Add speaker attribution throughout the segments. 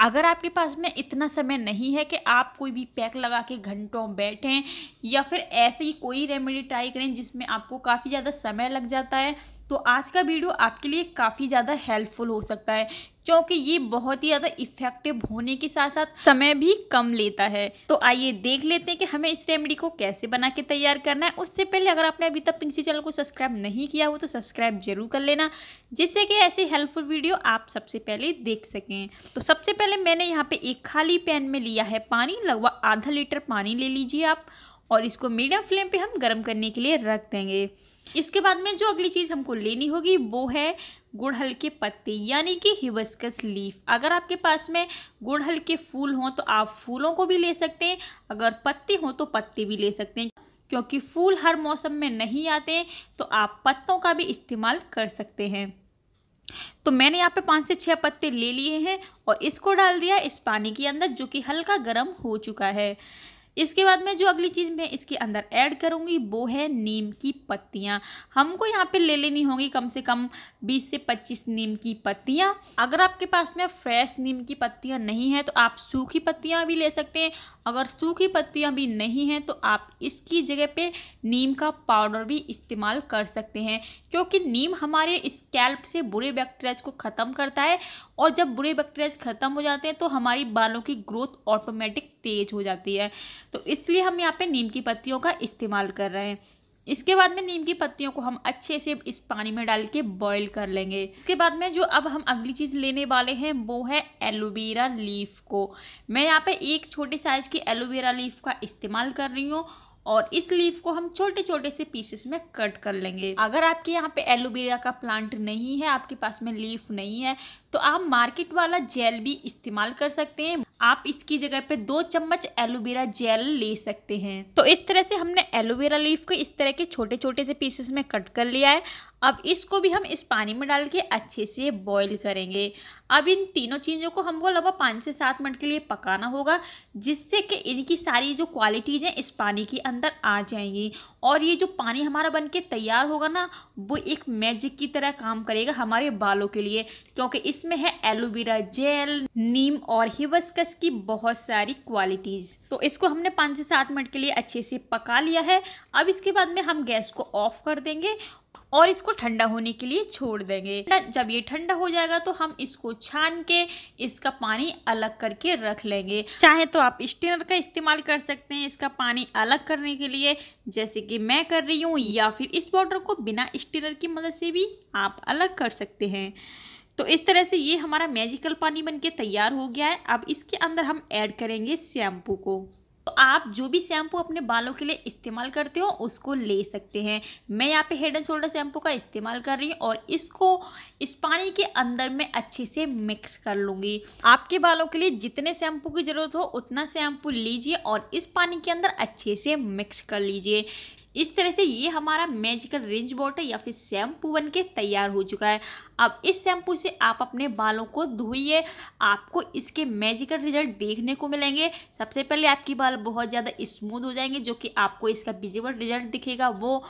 Speaker 1: अगर आपके पास में इतना समय नहीं है कि आप कोई भी पैक लगा के घंटों बैठें या फिर ऐसे ही कोई रेमेडी ट्राई करें जिसमें आपको काफ़ी ज़्यादा समय लग जाता है तो आज का वीडियो आपके लिए काफ़ी ज़्यादा हेल्पफुल हो सकता है क्योंकि ये बहुत ही ज़्यादा इफेक्टिव होने के साथ साथ समय भी कम लेता है तो आइए देख लेते हैं कि हमें इस रेमेडी को कैसे बना के तैयार करना है उससे पहले अगर आपने अभी तक इसी चैनल को सब्सक्राइब नहीं किया हो तो सब्सक्राइब जरूर कर लेना जिससे कि ऐसे हेल्पफुल वीडियो आप सबसे पहले देख सकें तो सबसे पहले मैंने यहाँ पे एक खाली पैन में लिया है पानी लगभग आधा लीटर पानी ले लीजिए आप और इसको मीडियम फ्लेम पे हम गर्म करने के लिए रख देंगे इसके बाद में जो अगली चीज़ हमको लेनी होगी वो है गुड़हल के पत्ते यानी कि हिबस्कस लीफ अगर आपके पास में गुड़हल के फूल हों तो आप फूलों को भी ले सकते हैं अगर पत्ते हों तो पत्ते भी ले सकते हैं क्योंकि फूल हर मौसम में नहीं आते तो आप पत्तों का भी इस्तेमाल कर सकते हैं तो मैंने यहाँ पे पाँच से छः पत्ते ले लिए हैं और इसको डाल दिया इस पानी के अंदर जो कि हल्का गर्म हो चुका है इसके बाद में जो अगली चीज़ मैं इसके अंदर ऐड करूँगी वो है नीम की पत्तियाँ हमको यहाँ पे ले लेनी होगी कम से कम बीस से पच्चीस नीम की पत्तियाँ अगर आपके पास में फ्रेश नीम की पत्तियाँ नहीं है तो आप सूखी पत्तियाँ भी ले सकते हैं अगर सूखी पत्तियाँ भी नहीं हैं तो आप इसकी जगह पे नीम का पाउडर भी इस्तेमाल कर सकते हैं क्योंकि नीम हमारे स्कैल्प से बुरे बैक्टीरियाज को ख़त्म करता है और जब बुरे बैक्टीरियाज ख़त्म हो जाते हैं तो हमारी बालों की ग्रोथ ऑटोमेटिक तेज हो जाती है तो इसलिए हम यहाँ पे नीम की पत्तियों का इस्तेमाल कर रहे हैं इसके बाद में नीम की पत्तियों को हम अच्छे से इस पानी में डाल के बॉईल कर लेंगे इसके बाद में जो अब हम अगली चीज़ लेने वाले हैं वो है एलोवेरा लीफ को मैं यहाँ पे एक छोटे साइज़ की एलोवेरा लीफ का इस्तेमाल कर रही हूँ और इस लीफ को हम छोटे छोटे से पीसेस में कट कर लेंगे अगर आपके यहाँ पे एलोवेरा का प्लांट नहीं है आपके पास में लीफ नहीं है तो आप मार्केट वाला जेल भी इस्तेमाल कर सकते हैं आप इसकी जगह पे दो चम्मच एलोवेरा जेल ले सकते हैं तो इस तरह से हमने एलोवेरा लीफ को इस तरह के छोटे छोटे से पीसेस में कट कर लिया है अब इसको भी हम इस पानी में डाल के अच्छे से बॉईल करेंगे अब इन तीनों चीज़ों को हमको लगभग पाँच से सात मिनट के लिए पकाना होगा जिससे कि इनकी सारी जो क्वालिटीज़ हैं इस पानी के अंदर आ जाएंगी और ये जो पानी हमारा बन के तैयार होगा ना वो एक मैजिक की तरह काम करेगा हमारे बालों के लिए क्योंकि इसमें है एलोवेरा जेल नीम और हिबस्कस की बहुत सारी क्वालिटीज़ तो इसको हमने पाँच से सात मिनट के लिए अच्छे से पका लिया है अब इसके बाद में हम गैस को ऑफ़ कर देंगे और इसको ठंडा होने के लिए छोड़ देंगे जब ये ठंडा हो जाएगा तो हम इसको छान के इसका पानी अलग करके रख लेंगे चाहे तो आप स्टेनर का इस्तेमाल कर सकते हैं इसका पानी अलग करने के लिए जैसे कि मैं कर रही हूँ या फिर इस वाटर को बिना स्टेनर की मदद से भी आप अलग कर सकते हैं तो इस तरह से ये हमारा मैजिकल पानी बनके तैयार हो गया है अब इसके अंदर हम ऐड करेंगे शैम्पू को तो आप जो भी शैम्पू अपने बालों के लिए इस्तेमाल करते हो उसको ले सकते हैं मैं यहाँ पे हेड एंड शोल्डर शैम्पू का इस्तेमाल कर रही हूँ और इसको इस पानी के अंदर में अच्छे से मिक्स कर लूँगी आपके बालों के लिए जितने शैम्पू की ज़रूरत हो उतना शैम्पू लीजिए और इस पानी के अंदर अच्छे से मिक्स कर लीजिए इस तरह से ये हमारा मैजिकल रेंज वाटर या फिर शैम्पू बन के तैयार हो चुका है अब इस शैम्पू से आप अपने बालों को धोइए आपको इसके मैजिकल रिजल्ट देखने को मिलेंगे सबसे पहले आपकी बाल बहुत ज़्यादा स्मूथ हो जाएंगे जो कि आपको इसका विजिबल रिजल्ट दिखेगा वो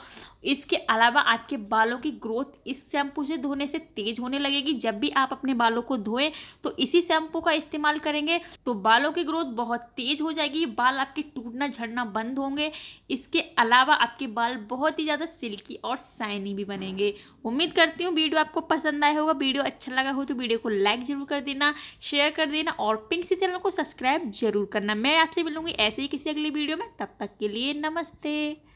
Speaker 1: इसके अलावा आपके बालों की ग्रोथ इस शैम्पू से धोने से तेज होने लगेगी जब भी आप अपने बालों को धोएं तो इसी शैम्पू का इस्तेमाल करेंगे तो बालों की ग्रोथ बहुत तेज हो जाएगी बाल आपके टूटना झड़ना बंद होंगे इसके अलावा आपके बाल बहुत ही ज़्यादा सिल्की और शाइनी भी बनेंगे उम्मीद करती हूँ वीडियो आपको पसंद आया होगा वीडियो अच्छा लगा हो तो वीडियो को लाइक ज़रूर कर देना शेयर कर देना और पिंक सी चैनल को सब्सक्राइब जरूर करना मैं आपसे मिलूंगी ऐसे ही किसी अगली वीडियो में तब तक के लिए नमस्ते